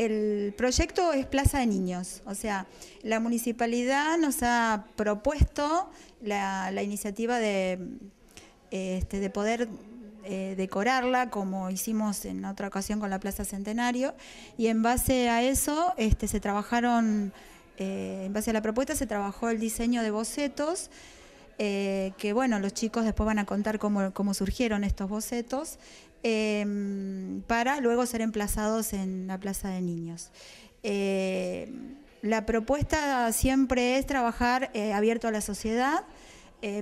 El proyecto es Plaza de Niños, o sea, la municipalidad nos ha propuesto la, iniciativa de, este, poder eh, decorarla, como hicimos en otra ocasión con la Plaza Centenario, y en base a eso este, se trabajaron, eh, en base a la propuesta se trabajó el diseño de bocetos, eh, que bueno, los chicos después van a contar cómo, surgieron estos bocetos, em, para luego ser emplazados en la Plaza de Niños. Eh, la propuesta siempre es trabajar eh, abierto a la sociedad.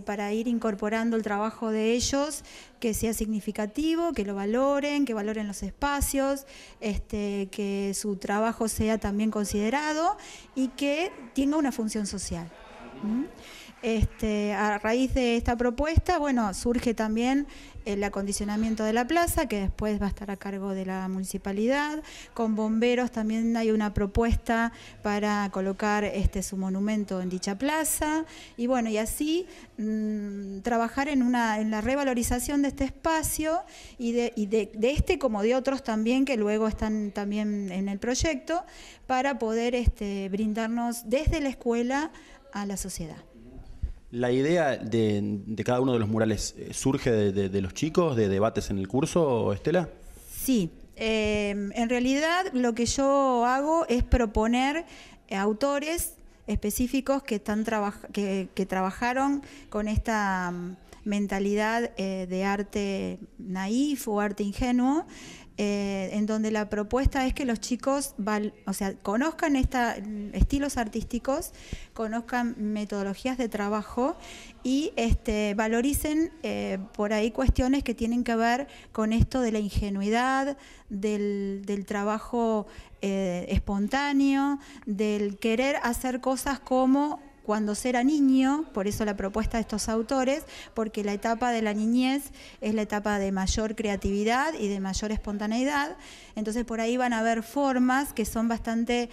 para ir incorporando el trabajo de ellos, que sea significativo, que lo valoren, que valoren los espacios, este, que su trabajo sea también considerado y que tenga una función social. Este, a raíz de esta propuesta, bueno, surge también el acondicionamiento de la plaza, que después va a estar a cargo de la municipalidad. Con bomberos también hay una propuesta para colocar este, su monumento en dicha plaza. Y bueno, y así mm, trabajar en, en la revalorización de este espacio y, de, este como de otros también que luego están también en el proyecto, para poder este, brindarnos desde la escuela a la sociedad. ¿La idea de, cada uno de los murales eh, surge de, los chicos, de debates en el curso, Estela? Sí, em, en realidad lo que yo hago es proponer eh, autores específicos que, están que trabajaron con esta mm, mentalidad eh, de arte naif o arte ingenuo, eh, en donde la propuesta es que los chicos o sea, conozcan estilos artísticos, conozcan metodologías de trabajo y este, valoricen eh, por ahí cuestiones que tienen que ver con esto de la ingenuidad, del, trabajo espontáneo, del querer hacer cosas como cuando será niño, por eso la propuesta de estos autores, porque la etapa de la niñez es la etapa de mayor creatividad y de mayor espontaneidad, entonces por ahí van a haber formas que son bastante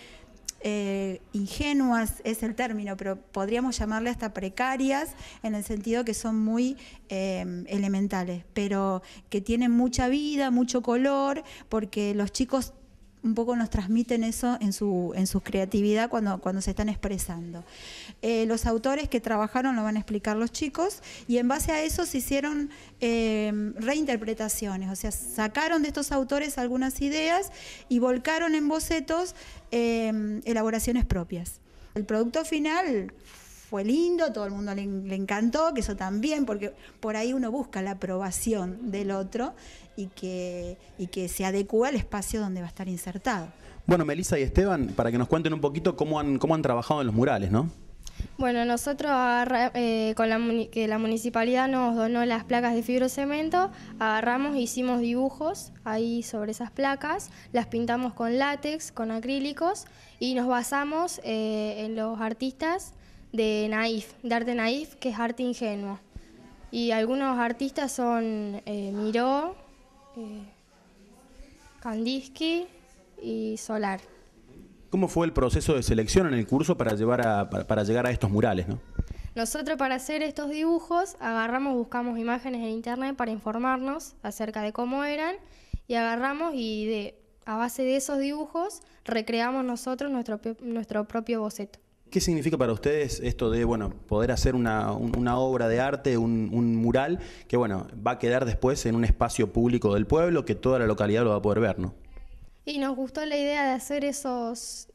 eh, ingenuas es el término, pero podríamos llamarle hasta precarias, en el sentido que son muy eh, elementales, pero que tienen mucha vida, mucho color, porque los chicos un poco nos transmiten eso en su, en su creatividad cuando, cuando se están expresando. Eh, los autores que trabajaron lo van a explicar los chicos y en base a eso se hicieron em, reinterpretaciones, o sea, sacaron de estos autores algunas ideas y volcaron en bocetos em, elaboraciones propias. El producto final fue lindo, todo el mundo le, encantó, que eso también, porque por ahí uno busca la aprobación del otro y que, que se adecúe al espacio donde va a estar insertado. Bueno, Melissa y Esteban, para que nos cuenten un poquito cómo han, cómo han trabajado en los murales, ¿no? Bueno, nosotros eh, con la, que la municipalidad nos donó las placas de fibrocemento, agarramos, e hicimos dibujos ahí sobre esas placas, las pintamos con látex, con acrílicos y nos basamos eh, en los artistas de naif, de arte naif, que es arte ingenuo. Y algunos artistas son eh, Miró, eh, Kandinsky y Solar. ¿Cómo fue el proceso de selección en el curso para, llevar llegar a estos murales? Nosotros para hacer estos dibujos agarramos, buscamos imágenes en internet para informarnos acerca de cómo eran y agarramos y de, a base de esos dibujos recreamos nosotros nuestro, nuestro propio boceto. ¿Qué significa para ustedes esto de bueno, poder hacer una, obra de arte, un, mural, que bueno, va a quedar después en un espacio público del pueblo que toda la localidad lo va a poder ver, ¿no? Y nos gustó la idea de hacer esos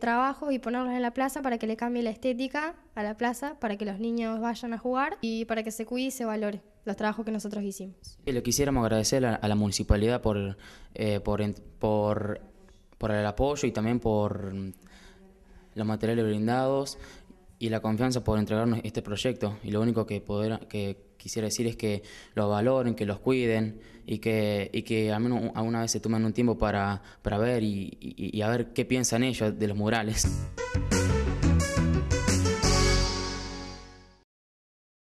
trabajos y ponerlos en la plaza para que le cambie la estética a la plaza, para que los niños vayan a jugar y para que se cuide y se valore los trabajos que nosotros hicimos. Y eh, le quisiéramos agradecer a, la municipalidad por, eh, por, por el apoyo y también por los materiales brindados y la confianza por entregarnos este proyecto. Y lo único que, que quisiera decir es que los valoren, que los cuiden y que, y que al menos alguna vez se tomen un tiempo para, para ver y, y, y a ver qué piensan ellos de los murales.